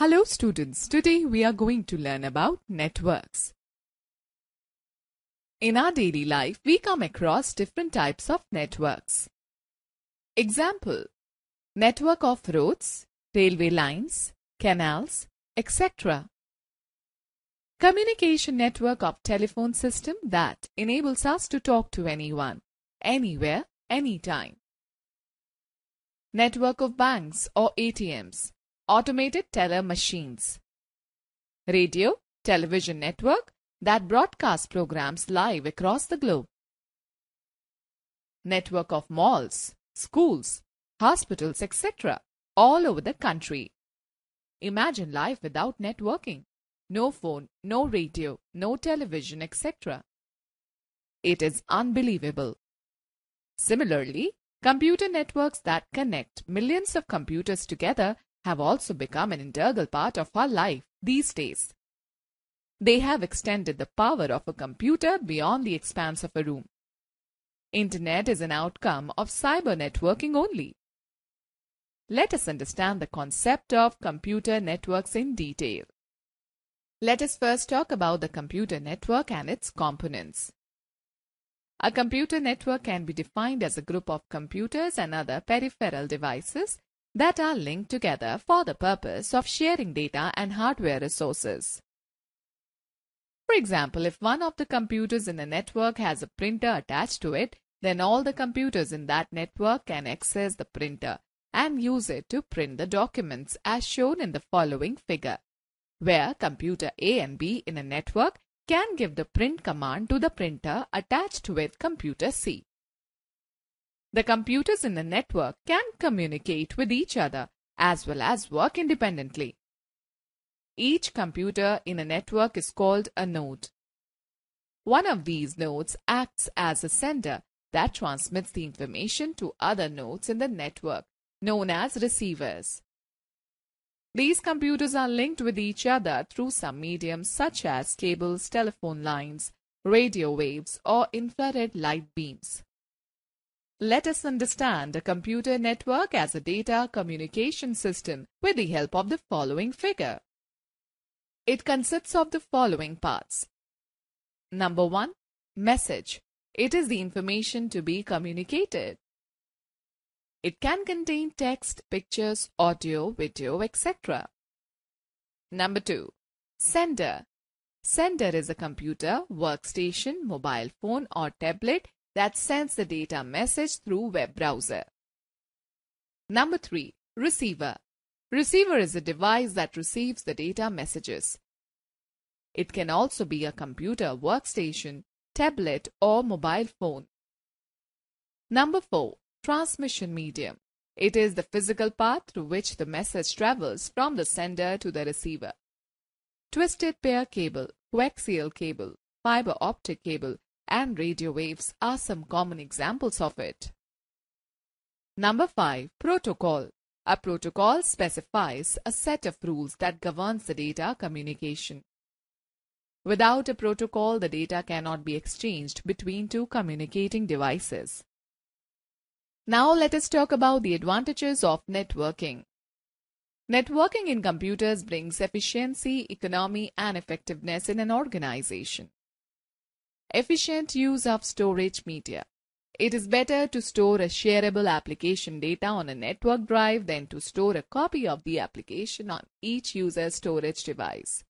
Hello students, today we are going to learn about networks. In our daily life, we come across different types of networks. Example, network of roads, railway lines, canals, etc. Communication network of telephone system that enables us to talk to anyone, anywhere, anytime. Network of banks or ATMs automated teller machines, radio, television network that broadcast programs live across the globe, network of malls, schools, hospitals, etc., all over the country. Imagine life without networking. No phone, no radio, no television, etc. It is unbelievable. Similarly, computer networks that connect millions of computers together have also become an integral part of our life these days. They have extended the power of a computer beyond the expanse of a room. Internet is an outcome of cyber networking only. Let us understand the concept of computer networks in detail. Let us first talk about the computer network and its components. A computer network can be defined as a group of computers and other peripheral devices that are linked together for the purpose of sharing data and hardware resources. For example, if one of the computers in a network has a printer attached to it, then all the computers in that network can access the printer and use it to print the documents as shown in the following figure, where computer A and B in a network can give the print command to the printer attached with computer C. The computers in the network can communicate with each other as well as work independently. Each computer in a network is called a node. One of these nodes acts as a sender that transmits the information to other nodes in the network, known as receivers. These computers are linked with each other through some medium such as cables, telephone lines, radio waves, or infrared light beams. Let us understand a computer network as a data communication system with the help of the following figure. It consists of the following parts. Number 1. Message. It is the information to be communicated. It can contain text, pictures, audio, video, etc. Number 2. Sender. Sender is a computer, workstation, mobile phone or tablet that sends the data message through web browser. Number 3. Receiver. Receiver is a device that receives the data messages. It can also be a computer workstation, tablet or mobile phone. Number 4. Transmission medium. It is the physical path through which the message travels from the sender to the receiver. Twisted pair cable, coaxial cable, fiber optic cable, and radio waves are some common examples of it. Number 5. Protocol A protocol specifies a set of rules that governs the data communication. Without a protocol, the data cannot be exchanged between two communicating devices. Now let us talk about the advantages of networking. Networking in computers brings efficiency, economy, and effectiveness in an organization. Efficient use of storage media. It is better to store a shareable application data on a network drive than to store a copy of the application on each user's storage device.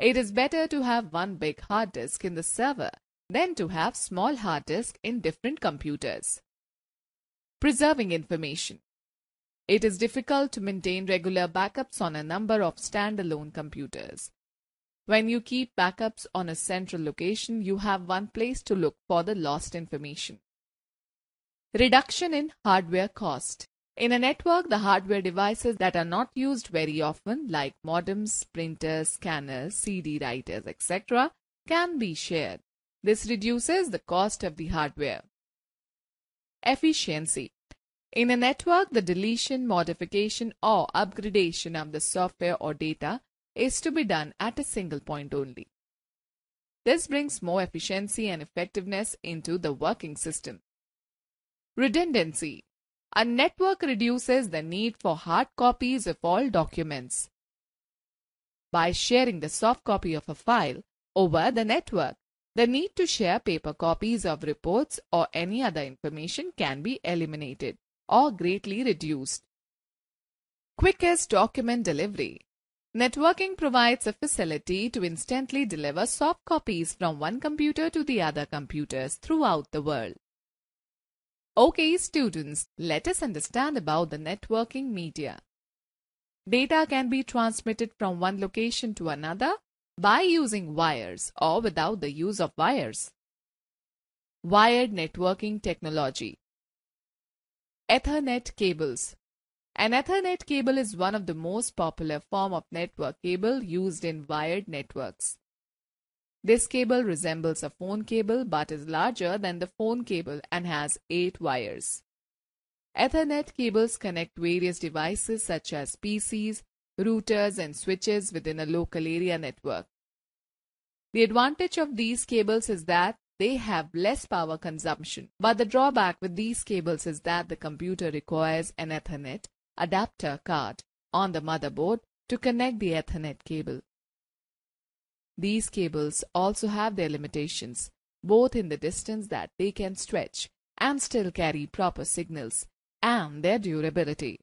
It is better to have one big hard disk in the server than to have small hard disk in different computers. Preserving information. It is difficult to maintain regular backups on a number of standalone computers. When you keep backups on a central location, you have one place to look for the lost information. Reduction in hardware cost. In a network, the hardware devices that are not used very often, like modems, printers, scanners, CD writers, etc., can be shared. This reduces the cost of the hardware. Efficiency. In a network, the deletion, modification, or upgradation of the software or data is to be done at a single point only. This brings more efficiency and effectiveness into the working system. Redundancy. A network reduces the need for hard copies of all documents. By sharing the soft copy of a file over the network, the need to share paper copies of reports or any other information can be eliminated or greatly reduced. Quickest document delivery. Networking provides a facility to instantly deliver soft copies from one computer to the other computers throughout the world. Okay students, let us understand about the networking media. Data can be transmitted from one location to another by using wires or without the use of wires. Wired networking technology Ethernet cables an Ethernet cable is one of the most popular form of network cable used in wired networks. This cable resembles a phone cable but is larger than the phone cable and has 8 wires. Ethernet cables connect various devices such as PCs, routers and switches within a local area network. The advantage of these cables is that they have less power consumption. But the drawback with these cables is that the computer requires an Ethernet adapter card on the motherboard to connect the Ethernet cable. These cables also have their limitations, both in the distance that they can stretch and still carry proper signals, and their durability.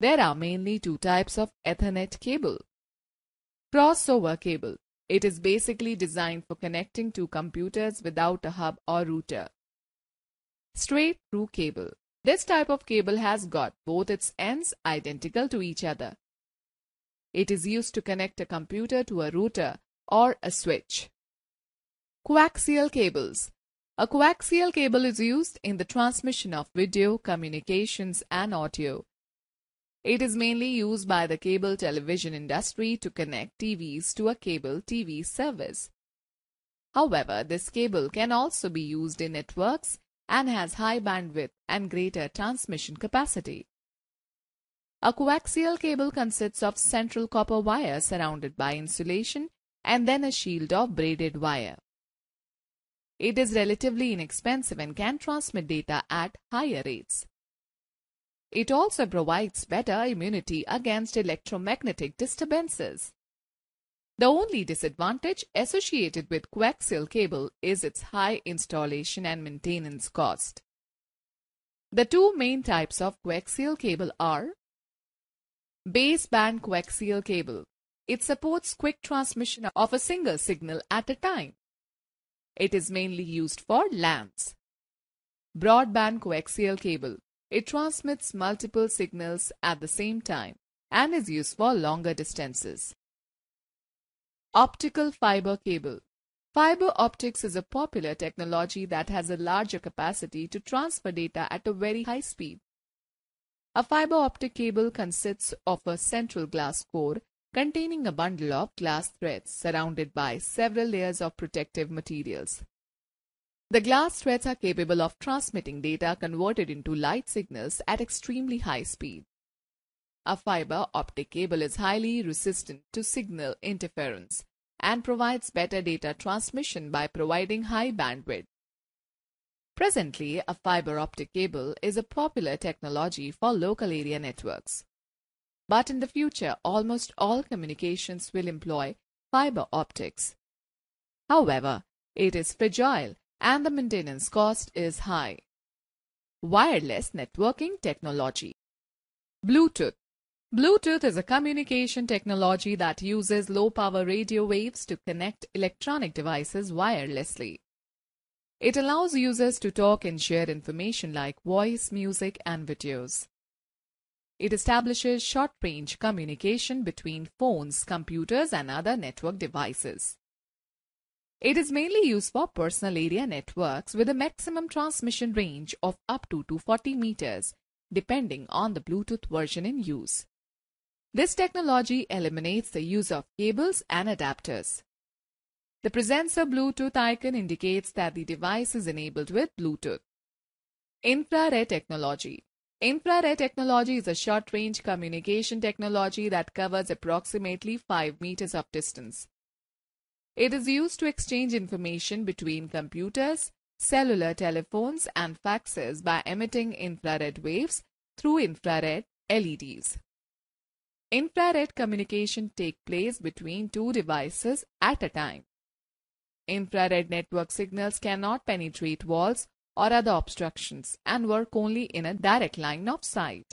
There are mainly two types of Ethernet cable. Crossover cable. It is basically designed for connecting two computers without a hub or router. Straight through cable. This type of cable has got both its ends identical to each other. It is used to connect a computer to a router or a switch. Coaxial cables. A coaxial cable is used in the transmission of video, communications and audio. It is mainly used by the cable television industry to connect TVs to a cable TV service. However, this cable can also be used in networks and has high bandwidth and greater transmission capacity. A coaxial cable consists of central copper wire surrounded by insulation and then a shield of braided wire. It is relatively inexpensive and can transmit data at higher rates. It also provides better immunity against electromagnetic disturbances. The only disadvantage associated with coaxial cable is its high installation and maintenance cost. The two main types of coaxial cable are Baseband coaxial cable. It supports quick transmission of a single signal at a time. It is mainly used for LANs. Broadband coaxial cable. It transmits multiple signals at the same time and is used for longer distances. Optical fiber cable. Fiber optics is a popular technology that has a larger capacity to transfer data at a very high speed. A fiber optic cable consists of a central glass core containing a bundle of glass threads surrounded by several layers of protective materials. The glass threads are capable of transmitting data converted into light signals at extremely high speed. A fiber optic cable is highly resistant to signal interference and provides better data transmission by providing high bandwidth. Presently, a fiber optic cable is a popular technology for local area networks. But in the future, almost all communications will employ fiber optics. However, it is fragile and the maintenance cost is high. Wireless networking technology Bluetooth Bluetooth is a communication technology that uses low power radio waves to connect electronic devices wirelessly. It allows users to talk and share information like voice, music, and videos. It establishes short range communication between phones, computers, and other network devices. It is mainly used for personal area networks with a maximum transmission range of up to 240 meters, depending on the Bluetooth version in use. This technology eliminates the use of cables and adapters. The presenter Bluetooth icon indicates that the device is enabled with Bluetooth. Infrared technology. Infrared technology is a short-range communication technology that covers approximately 5 meters of distance. It is used to exchange information between computers, cellular telephones and faxes by emitting infrared waves through infrared LEDs. Infrared communication take place between two devices at a time. Infrared network signals cannot penetrate walls or other obstructions and work only in a direct line of sight.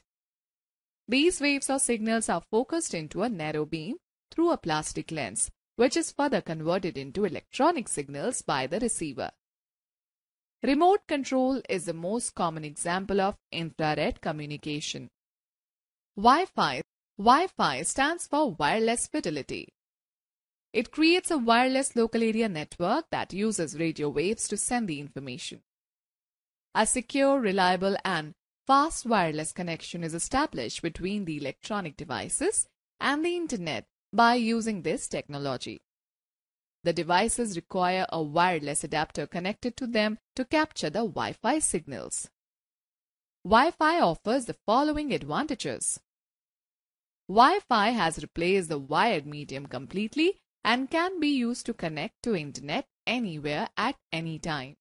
These waves or signals are focused into a narrow beam through a plastic lens, which is further converted into electronic signals by the receiver. Remote control is the most common example of infrared communication. Wi-Fi Wi-Fi stands for wireless fidelity. It creates a wireless local area network that uses radio waves to send the information. A secure, reliable, and fast wireless connection is established between the electronic devices and the internet by using this technology. The devices require a wireless adapter connected to them to capture the Wi-Fi signals. Wi-Fi offers the following advantages. Wi-Fi has replaced the wired medium completely and can be used to connect to internet anywhere at any time.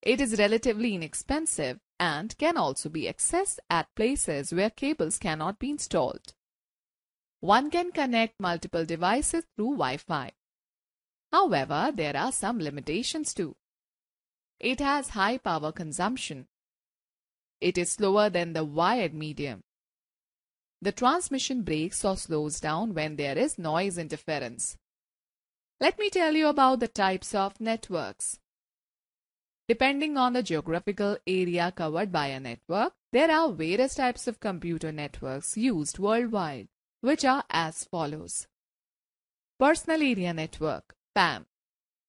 It is relatively inexpensive and can also be accessed at places where cables cannot be installed. One can connect multiple devices through Wi-Fi. However, there are some limitations too. It has high power consumption. It is slower than the wired medium. The transmission breaks or slows down when there is noise interference. Let me tell you about the types of networks. Depending on the geographical area covered by a network, there are various types of computer networks used worldwide, which are as follows. Personal Area Network PAM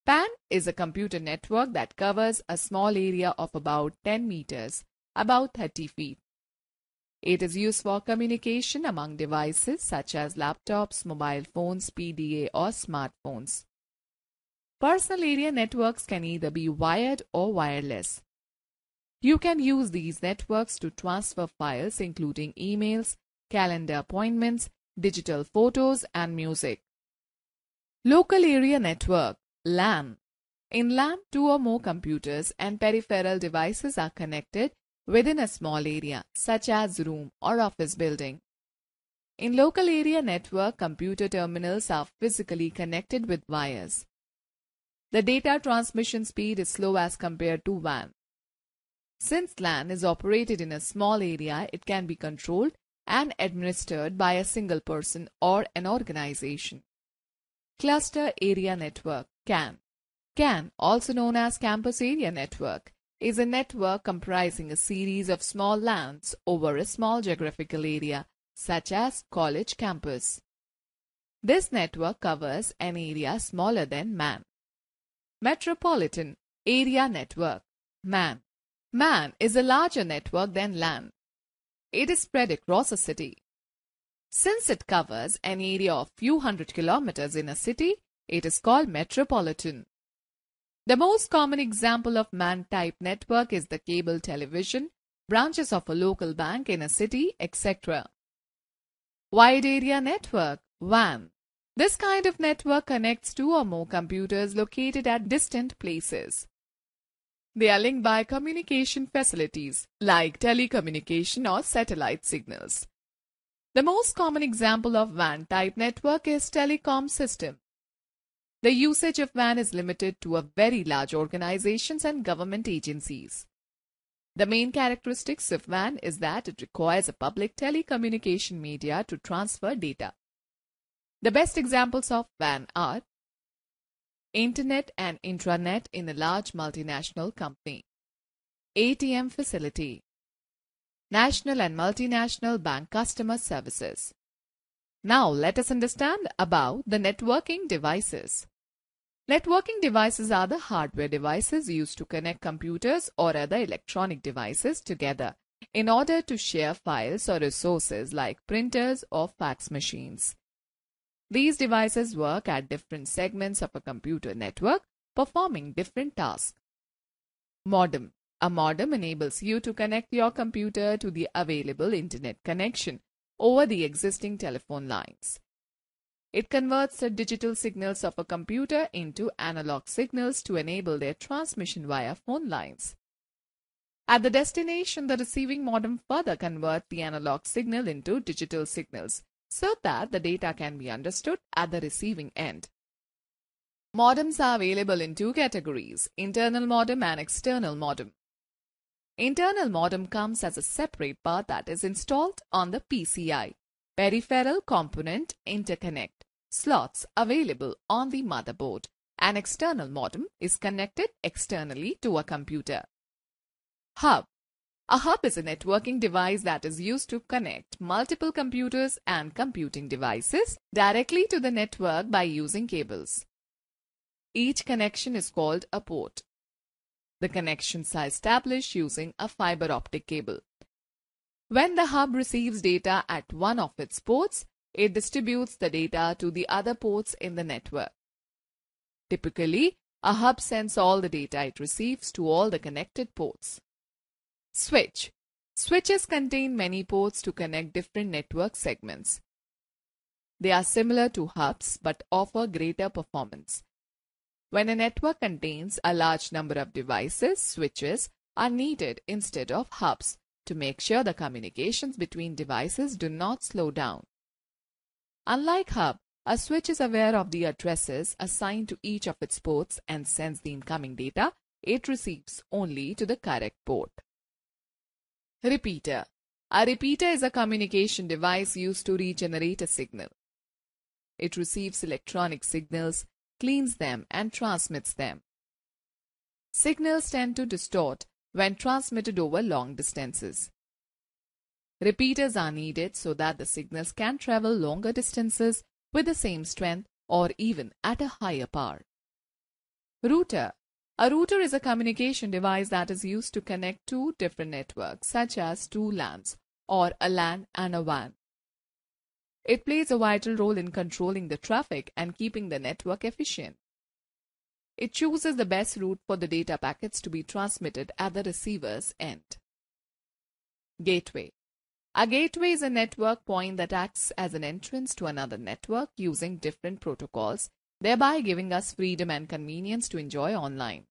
PAN is a computer network that covers a small area of about 10 meters, about 30 feet. It is used for communication among devices such as laptops, mobile phones, PDA or smartphones. Personal area networks can either be wired or wireless. You can use these networks to transfer files including emails, calendar appointments, digital photos and music. Local Area Network LAN In LAN, two or more computers and peripheral devices are connected within a small area, such as room or office building. In local area network, computer terminals are physically connected with wires. The data transmission speed is slow as compared to WAN. Since LAN is operated in a small area, it can be controlled and administered by a single person or an organization. Cluster Area Network CAN CAN, also known as Campus Area Network, is a network comprising a series of small lands over a small geographical area, such as college campus. This network covers an area smaller than man. Metropolitan Area Network Man Man is a larger network than land. It is spread across a city. Since it covers an area of few hundred kilometers in a city, it is called metropolitan. The most common example of man-type network is the cable television, branches of a local bank in a city, etc. Wide Area Network WAN This kind of network connects two or more computers located at distant places. They are linked by communication facilities like telecommunication or satellite signals. The most common example of WAN type network is telecom system. The usage of VAN is limited to very large organizations and government agencies. The main characteristics of VAN is that it requires a public telecommunication media to transfer data. The best examples of VAN are Internet and intranet in a large multinational company, ATM facility, national and multinational bank customer services, now let us understand about the networking devices. Networking devices are the hardware devices used to connect computers or other electronic devices together in order to share files or resources like printers or fax machines. These devices work at different segments of a computer network performing different tasks. Modem. A modem enables you to connect your computer to the available internet connection over the existing telephone lines. It converts the digital signals of a computer into analog signals to enable their transmission via phone lines. At the destination, the receiving modem further converts the analog signal into digital signals so that the data can be understood at the receiving end. Modems are available in two categories, internal modem and external modem. Internal modem comes as a separate bar that is installed on the PCI. Peripheral component interconnect slots available on the motherboard. An external modem is connected externally to a computer. Hub a hub is a networking device that is used to connect multiple computers and computing devices directly to the network by using cables. Each connection is called a port. The connections are established using a fiber optic cable. When the hub receives data at one of its ports, it distributes the data to the other ports in the network. Typically, a hub sends all the data it receives to all the connected ports. Switch Switches contain many ports to connect different network segments. They are similar to hubs but offer greater performance when a network contains a large number of devices, switches are needed instead of hubs to make sure the communications between devices do not slow down. Unlike hub, a switch is aware of the addresses assigned to each of its ports and sends the incoming data it receives only to the correct port. Repeater A repeater is a communication device used to regenerate a signal. It receives electronic signals cleans them, and transmits them. Signals tend to distort when transmitted over long distances. Repeaters are needed so that the signals can travel longer distances with the same strength or even at a higher power. Router A router is a communication device that is used to connect two different networks, such as two LANs or a LAN and a WAN. It plays a vital role in controlling the traffic and keeping the network efficient. It chooses the best route for the data packets to be transmitted at the receiver's end. Gateway a gateway is a network point that acts as an entrance to another network using different protocols, thereby giving us freedom and convenience to enjoy online.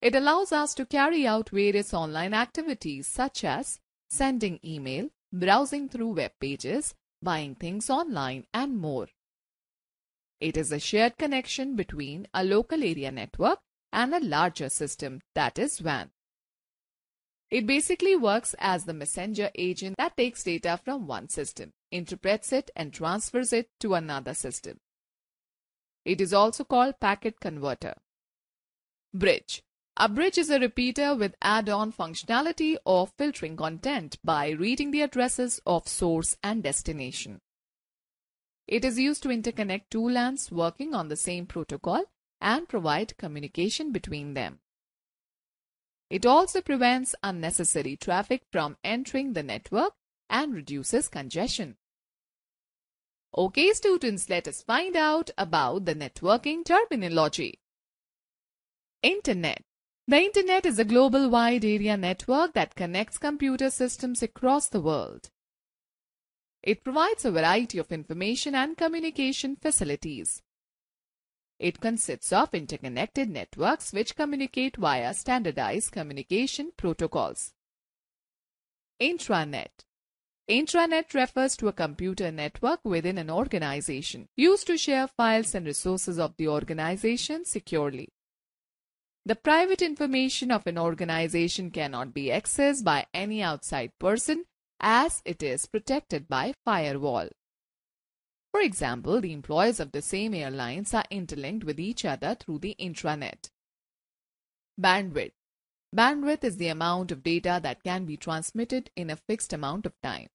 It allows us to carry out various online activities such as sending email, browsing through web pages, buying things online, and more. It is a shared connection between a local area network and a larger system, that is WAN. It basically works as the messenger agent that takes data from one system, interprets it, and transfers it to another system. It is also called packet converter. Bridge a bridge is a repeater with add-on functionality of filtering content by reading the addresses of source and destination. It is used to interconnect two LANs working on the same protocol and provide communication between them. It also prevents unnecessary traffic from entering the network and reduces congestion. Okay students, let us find out about the networking terminology. Internet the Internet is a global wide area network that connects computer systems across the world. It provides a variety of information and communication facilities. It consists of interconnected networks which communicate via standardized communication protocols. Intranet Intranet refers to a computer network within an organization used to share files and resources of the organization securely. The private information of an organization cannot be accessed by any outside person as it is protected by firewall. For example, the employees of the same airlines are interlinked with each other through the intranet. Bandwidth Bandwidth is the amount of data that can be transmitted in a fixed amount of time.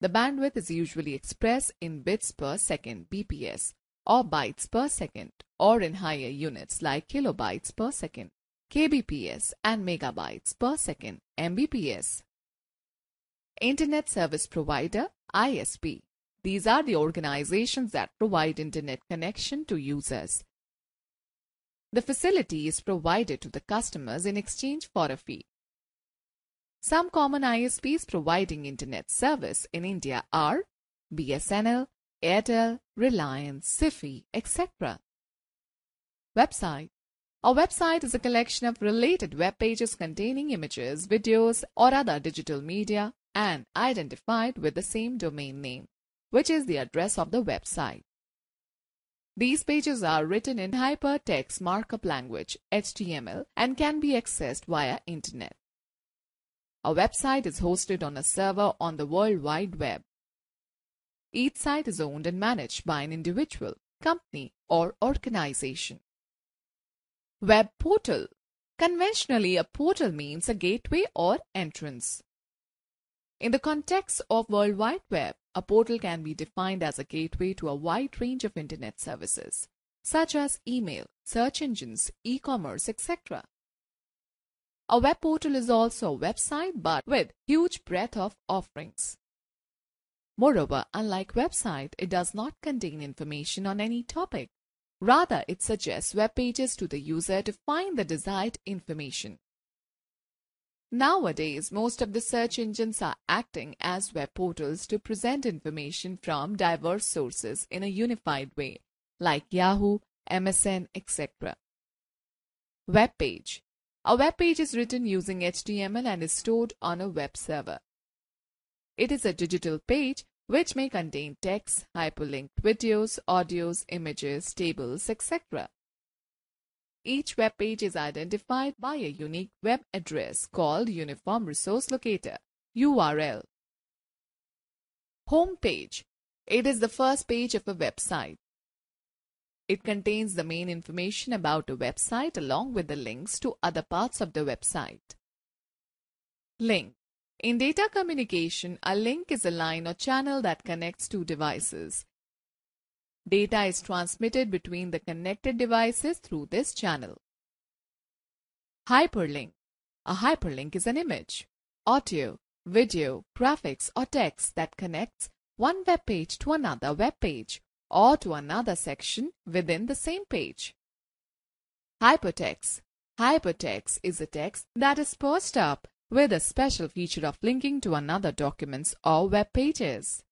The bandwidth is usually expressed in bits per second, BPS, or bytes per second or in higher units like kilobytes per second, kbps and megabytes per second, mbps. Internet Service Provider ISP These are the organizations that provide internet connection to users. The facility is provided to the customers in exchange for a fee. Some common ISPs providing internet service in India are BSNL, Airtel, Reliance, Sifi, etc. Website Our website is a collection of related web pages containing images, videos, or other digital media and identified with the same domain name, which is the address of the website. These pages are written in hypertext markup language HTML and can be accessed via internet. Our website is hosted on a server on the World Wide Web. Each site is owned and managed by an individual, company, or organization. Web portal. Conventionally, a portal means a gateway or entrance. In the context of World Wide Web, a portal can be defined as a gateway to a wide range of internet services, such as email, search engines, e-commerce, etc. A web portal is also a website but with huge breadth of offerings. Moreover, unlike website, it does not contain information on any topic. Rather, it suggests web pages to the user to find the desired information. Nowadays, most of the search engines are acting as web portals to present information from diverse sources in a unified way, like Yahoo, MSN, etc. Web page. A web page is written using HTML and is stored on a web server. It is a digital page which may contain text, hyperlinked videos, audios, images, tables, etc. Each web page is identified by a unique web address called Uniform Resource Locator URL. Home page. It is the first page of a website. It contains the main information about a website along with the links to other parts of the website. Link in data communication, a link is a line or channel that connects two devices. Data is transmitted between the connected devices through this channel. Hyperlink. A hyperlink is an image, audio, video, graphics or text that connects one web page to another web page or to another section within the same page. Hypertext. Hypertext is a text that is posted up with a special feature of linking to another documents or web pages.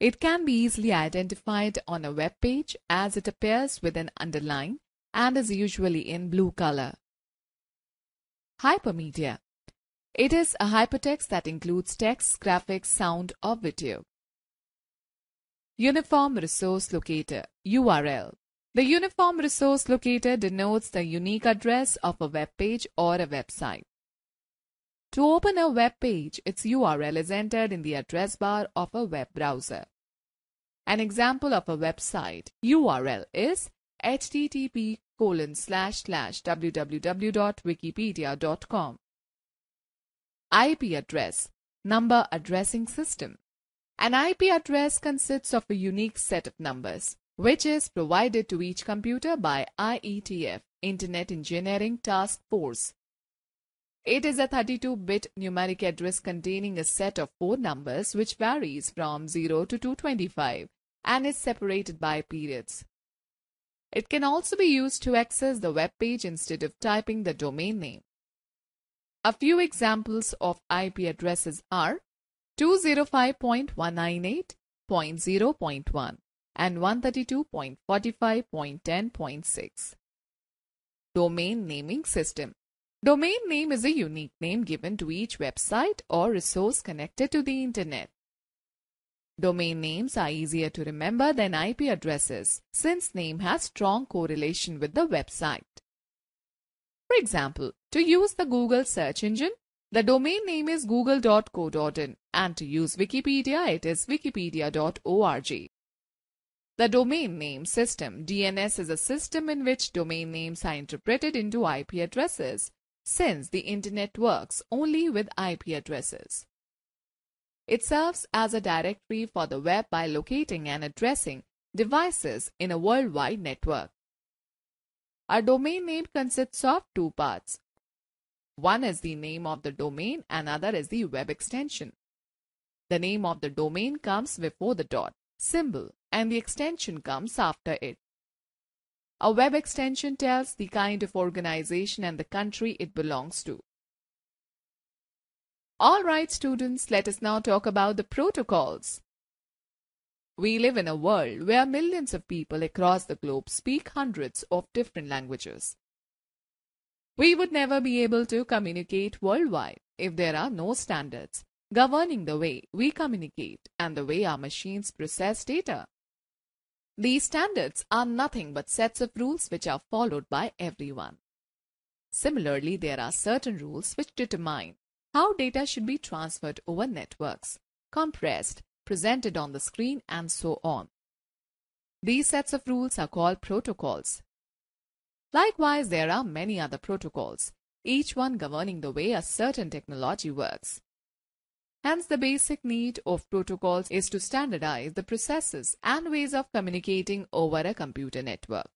It can be easily identified on a web page as it appears with an underline and is usually in blue color. Hypermedia It is a hypertext that includes text, graphics, sound or video. Uniform Resource Locator URL The Uniform Resource Locator denotes the unique address of a web page or a website. To open a web page, its URL is entered in the address bar of a web browser. An example of a website URL is http colon slash slash www.wikipedia.com. IP address Number Addressing System An IP address consists of a unique set of numbers, which is provided to each computer by IETF Internet Engineering Task Force it is a 32-bit numeric address containing a set of four numbers which varies from 0 to 225 and is separated by periods. It can also be used to access the web page instead of typing the domain name. A few examples of IP addresses are 205.198.0.1 and 132.45.10.6. Domain Naming System Domain name is a unique name given to each website or resource connected to the internet. Domain names are easier to remember than IP addresses since name has strong correlation with the website. For example, to use the Google search engine, the domain name is google.co.in and to use Wikipedia it is wikipedia.org. The domain name system DNS is a system in which domain names are interpreted into IP addresses since the Internet works only with IP addresses. It serves as a directory for the web by locating and addressing devices in a worldwide network. A domain name consists of two parts. One is the name of the domain, another is the web extension. The name of the domain comes before the dot symbol and the extension comes after it. A web extension tells the kind of organization and the country it belongs to. Alright students, let us now talk about the protocols. We live in a world where millions of people across the globe speak hundreds of different languages. We would never be able to communicate worldwide if there are no standards governing the way we communicate and the way our machines process data. These standards are nothing but sets of rules which are followed by everyone. Similarly, there are certain rules which determine how data should be transferred over networks, compressed, presented on the screen, and so on. These sets of rules are called protocols. Likewise, there are many other protocols, each one governing the way a certain technology works. Hence, the basic need of protocols is to standardize the processes and ways of communicating over a computer network.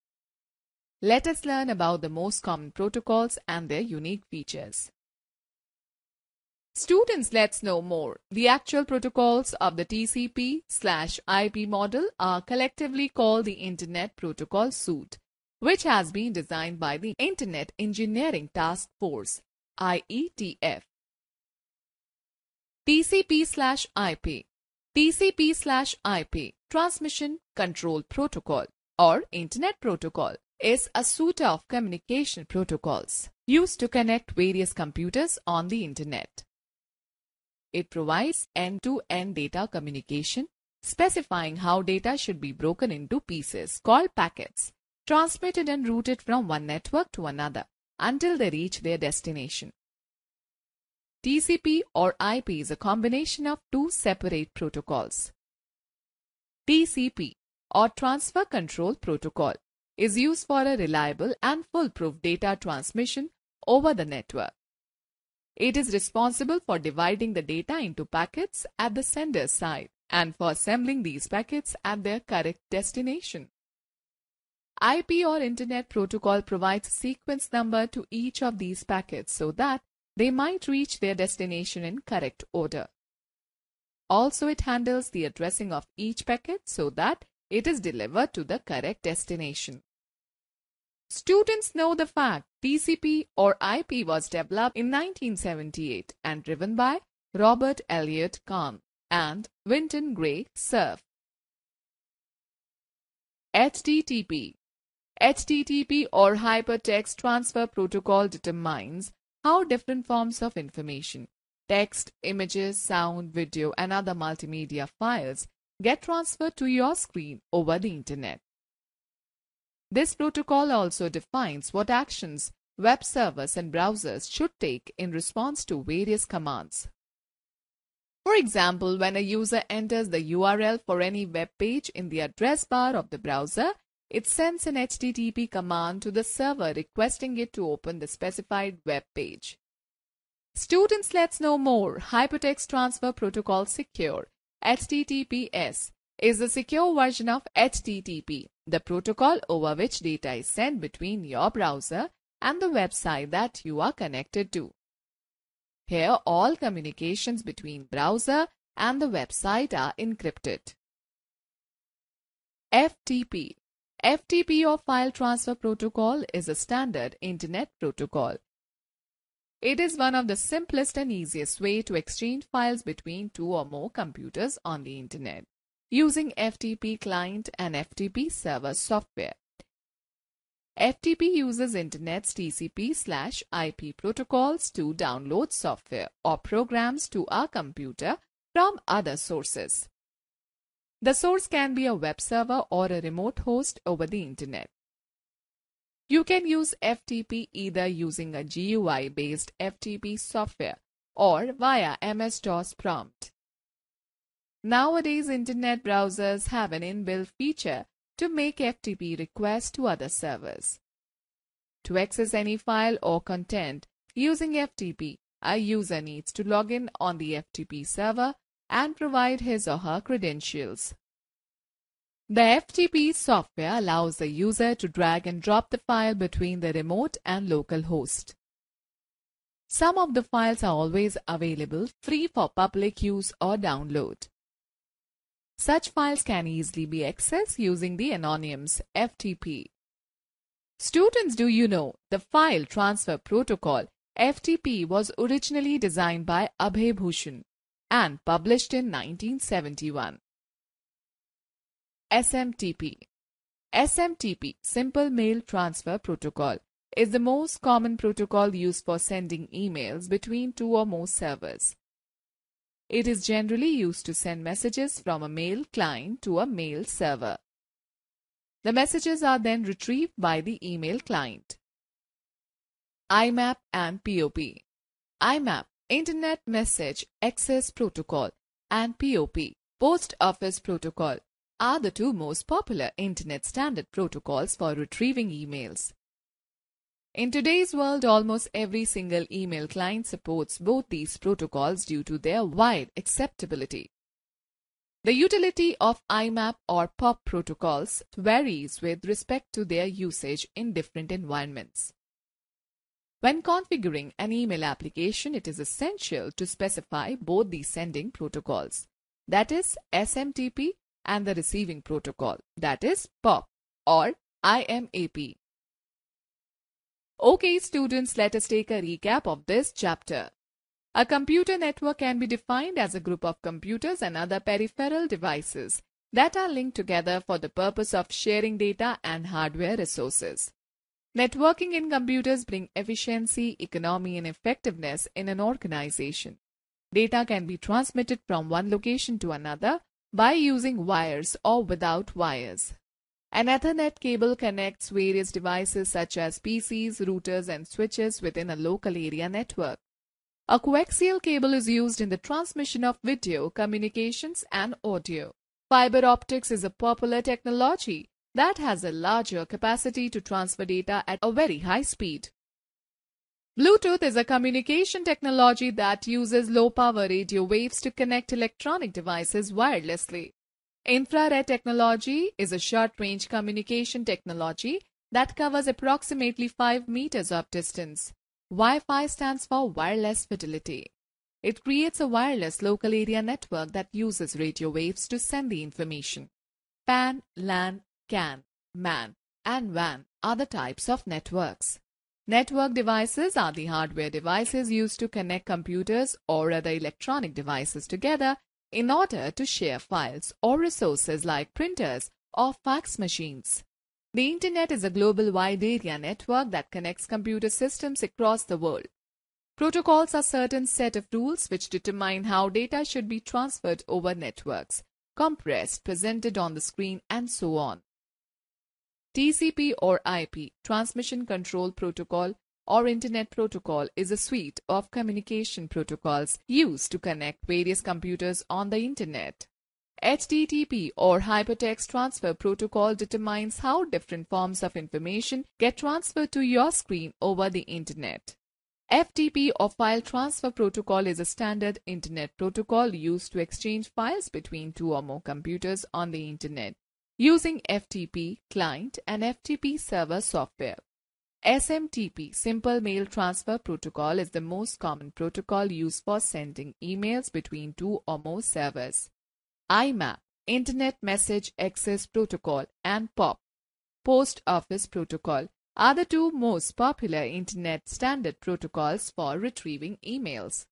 Let us learn about the most common protocols and their unique features. Students, let's know more. The actual protocols of the TCP slash IP model are collectively called the Internet Protocol Suite, which has been designed by the Internet Engineering Task Force, IETF. TCP slash IP. TCP slash IP, Transmission Control Protocol or Internet Protocol is a suite of communication protocols used to connect various computers on the Internet. It provides end-to-end -end data communication, specifying how data should be broken into pieces called packets, transmitted and routed from one network to another until they reach their destination. TCP or IP is a combination of two separate protocols. TCP or Transfer Control Protocol is used for a reliable and foolproof data transmission over the network. It is responsible for dividing the data into packets at the sender's side and for assembling these packets at their correct destination. IP or Internet Protocol provides a sequence number to each of these packets so that they might reach their destination in correct order. Also, it handles the addressing of each packet so that it is delivered to the correct destination. Students know the fact TCP or IP was developed in 1978 and driven by Robert Elliott Kahn and Winton Gray Cerf. HTTP HTTP or Hypertext Transfer Protocol determines how different forms of information text, images, sound, video, and other multimedia files get transferred to your screen over the Internet. This protocol also defines what actions web servers and browsers should take in response to various commands. For example, when a user enters the URL for any web page in the address bar of the browser, it sends an HTTP command to the server requesting it to open the specified web page. Students, let's know more. Hypertext Transfer Protocol Secure, HTTPS, is the secure version of HTTP, the protocol over which data is sent between your browser and the website that you are connected to. Here, all communications between browser and the website are encrypted. FTP FTP or File Transfer Protocol is a standard internet protocol. It is one of the simplest and easiest way to exchange files between two or more computers on the internet using FTP client and FTP server software. FTP uses Internet's TCP slash IP protocols to download software or programs to our computer from other sources. The source can be a web server or a remote host over the internet. You can use FTP either using a GUI based FTP software or via MS DOS prompt. Nowadays, internet browsers have an inbuilt feature to make FTP requests to other servers. To access any file or content using FTP, a user needs to log in on the FTP server and provide his or her credentials. The FTP software allows the user to drag and drop the file between the remote and local host. Some of the files are always available free for public use or download. Such files can easily be accessed using the anonymous FTP. Students, do you know the file transfer protocol FTP was originally designed by Abhay Bhushan and published in 1971. SMTP SMTP Simple Mail Transfer Protocol is the most common protocol used for sending emails between two or more servers. It is generally used to send messages from a mail client to a mail server. The messages are then retrieved by the email client. IMAP and POP IMAP Internet Message Access Protocol and POP Post Office Protocol are the two most popular Internet standard protocols for retrieving emails. In today's world, almost every single email client supports both these protocols due to their wide acceptability. The utility of IMAP or POP protocols varies with respect to their usage in different environments. When configuring an email application, it is essential to specify both the sending protocols, that is SMTP and the receiving protocol, that is POP or IMAP. Okay students, let us take a recap of this chapter. A computer network can be defined as a group of computers and other peripheral devices that are linked together for the purpose of sharing data and hardware resources. Networking in computers bring efficiency, economy and effectiveness in an organization. Data can be transmitted from one location to another by using wires or without wires. An Ethernet cable connects various devices such as PCs, routers, and switches within a local area network. A coaxial cable is used in the transmission of video, communications, and audio. Fiber optics is a popular technology that has a larger capacity to transfer data at a very high speed. Bluetooth is a communication technology that uses low-power radio waves to connect electronic devices wirelessly. Infrared technology is a short-range communication technology that covers approximately 5 meters of distance. Wi-Fi stands for wireless fidelity. It creates a wireless local area network that uses radio waves to send the information. PAN, LAN, CAN, MAN, and WAN are the types of networks. Network devices are the hardware devices used to connect computers or other electronic devices together in order to share files or resources like printers or fax machines. The Internet is a global wide area network that connects computer systems across the world. Protocols are certain set of rules which determine how data should be transferred over networks, compressed, presented on the screen, and so on. TCP or IP Transmission Control Protocol or Internet Protocol is a suite of communication protocols used to connect various computers on the Internet. HTTP or Hypertext Transfer Protocol determines how different forms of information get transferred to your screen over the Internet. FTP or File Transfer Protocol is a standard Internet protocol used to exchange files between two or more computers on the Internet using FTP client and FTP server software. SMTP Simple Mail Transfer Protocol is the most common protocol used for sending emails between two or more servers. IMAP Internet Message Access Protocol and POP Post Office Protocol are the two most popular Internet standard protocols for retrieving emails.